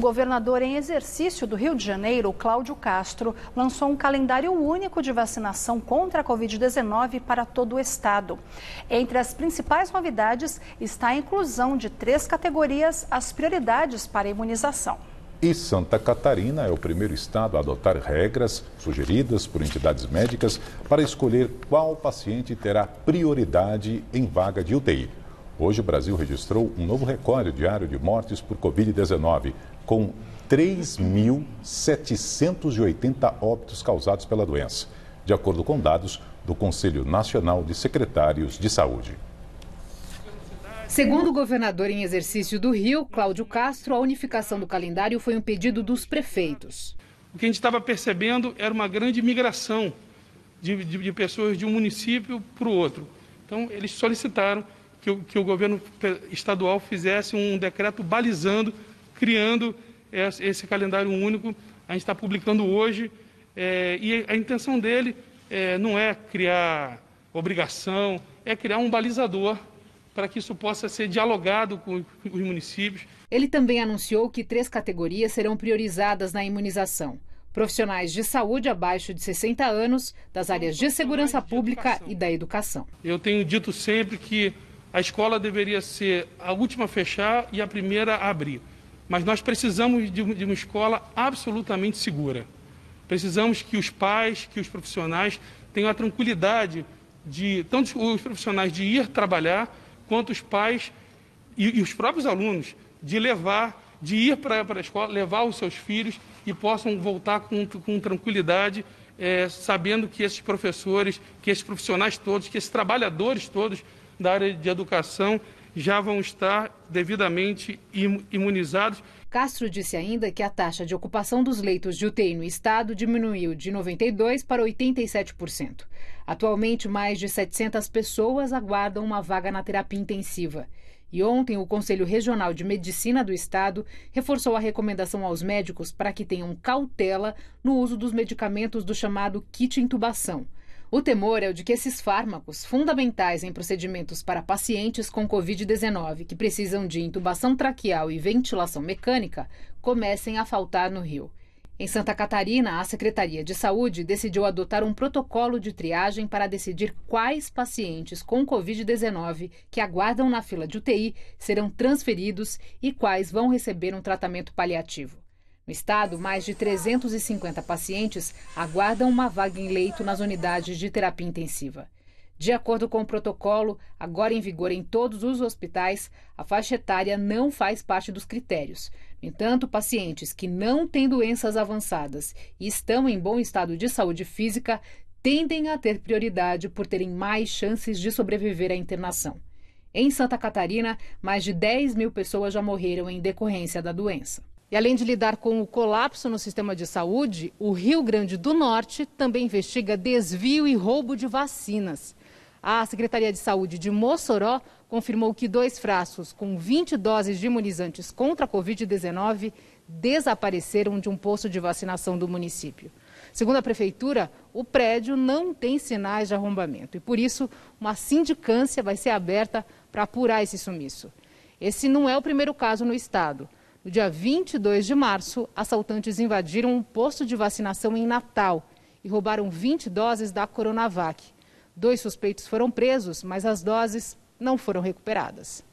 governador em exercício do Rio de Janeiro, Cláudio Castro, lançou um calendário único de vacinação contra a Covid-19 para todo o estado. Entre as principais novidades está a inclusão de três categorias as prioridades para a imunização. E Santa Catarina é o primeiro estado a adotar regras sugeridas por entidades médicas para escolher qual paciente terá prioridade em vaga de UTI. Hoje o Brasil registrou um novo recorde diário de mortes por Covid-19, com 3.780 óbitos causados pela doença, de acordo com dados do Conselho Nacional de Secretários de Saúde. Segundo o governador em exercício do Rio, Cláudio Castro, a unificação do calendário foi um pedido dos prefeitos. O que a gente estava percebendo era uma grande migração de, de, de pessoas de um município para o outro. Então, eles solicitaram que o, que o governo estadual fizesse um decreto balizando, criando esse calendário único. A gente está publicando hoje é, e a intenção dele é, não é criar obrigação, é criar um balizador para que isso possa ser dialogado com os municípios. Ele também anunciou que três categorias serão priorizadas na imunização profissionais de saúde abaixo de 60 anos, das áreas de segurança pública e da educação. Eu tenho dito sempre que a escola deveria ser a última a fechar e a primeira a abrir. Mas nós precisamos de uma escola absolutamente segura. Precisamos que os pais, que os profissionais tenham a tranquilidade de, tanto os profissionais de ir trabalhar, quanto os pais e, e os próprios alunos de levar, de ir para a escola, levar os seus filhos e possam voltar com, com tranquilidade, é, sabendo que esses professores, que esses profissionais todos, que esses trabalhadores todos da área de educação já vão estar devidamente imunizados. Castro disse ainda que a taxa de ocupação dos leitos de UTI no estado diminuiu de 92% para 87%. Atualmente, mais de 700 pessoas aguardam uma vaga na terapia intensiva. E ontem, o Conselho Regional de Medicina do Estado reforçou a recomendação aos médicos para que tenham cautela no uso dos medicamentos do chamado kit intubação o temor é o de que esses fármacos, fundamentais em procedimentos para pacientes com Covid-19 que precisam de intubação traqueal e ventilação mecânica, comecem a faltar no Rio. Em Santa Catarina, a Secretaria de Saúde decidiu adotar um protocolo de triagem para decidir quais pacientes com Covid-19 que aguardam na fila de UTI serão transferidos e quais vão receber um tratamento paliativo. No estado, mais de 350 pacientes aguardam uma vaga em leito nas unidades de terapia intensiva. De acordo com o protocolo, agora em vigor em todos os hospitais, a faixa etária não faz parte dos critérios. No entanto, pacientes que não têm doenças avançadas e estão em bom estado de saúde física tendem a ter prioridade por terem mais chances de sobreviver à internação. Em Santa Catarina, mais de 10 mil pessoas já morreram em decorrência da doença. E além de lidar com o colapso no sistema de saúde, o Rio Grande do Norte também investiga desvio e roubo de vacinas. A Secretaria de Saúde de Mossoró confirmou que dois frascos com 20 doses de imunizantes contra a Covid-19 desapareceram de um posto de vacinação do município. Segundo a prefeitura, o prédio não tem sinais de arrombamento e, por isso, uma sindicância vai ser aberta para apurar esse sumiço. Esse não é o primeiro caso no estado. No dia 22 de março, assaltantes invadiram um posto de vacinação em Natal e roubaram 20 doses da Coronavac. Dois suspeitos foram presos, mas as doses não foram recuperadas.